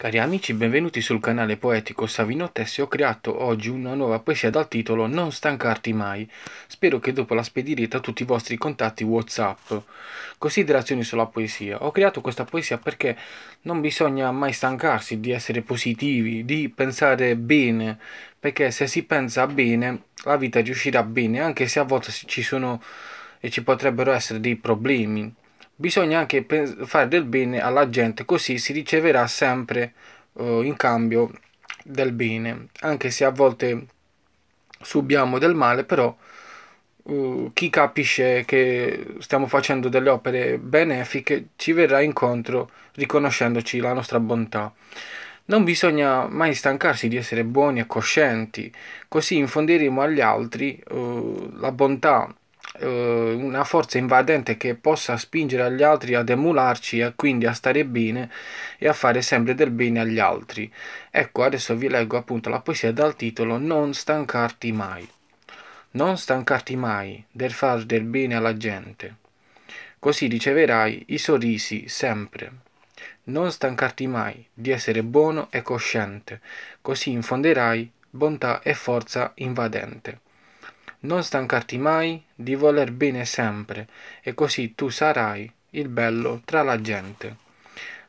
Cari amici, benvenuti sul canale poetico Savino Tessi. Ho creato oggi una nuova poesia dal titolo Non stancarti mai. Spero che dopo la spedirete a tutti i vostri contatti WhatsApp. Considerazioni sulla poesia. Ho creato questa poesia perché non bisogna mai stancarsi di essere positivi, di pensare bene, perché se si pensa bene la vita riuscirà bene, anche se a volte ci sono e ci potrebbero essere dei problemi bisogna anche fare del bene alla gente, così si riceverà sempre eh, in cambio del bene, anche se a volte subiamo del male, però eh, chi capisce che stiamo facendo delle opere benefiche ci verrà incontro riconoscendoci la nostra bontà. Non bisogna mai stancarsi di essere buoni e coscienti, così infonderemo agli altri eh, la bontà eh, una forza invadente che possa spingere gli altri ad emularci e quindi a stare bene e a fare sempre del bene agli altri. Ecco, adesso vi leggo appunto la poesia dal titolo Non stancarti mai. Non stancarti mai del far del bene alla gente. Così riceverai i sorrisi sempre. Non stancarti mai di essere buono e cosciente, così infonderai bontà e forza invadente non stancarti mai di voler bene sempre, e così tu sarai il bello tra la gente.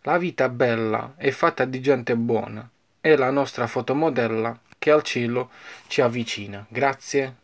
La vita bella è fatta di gente buona, è la nostra fotomodella che al cielo ci avvicina. Grazie.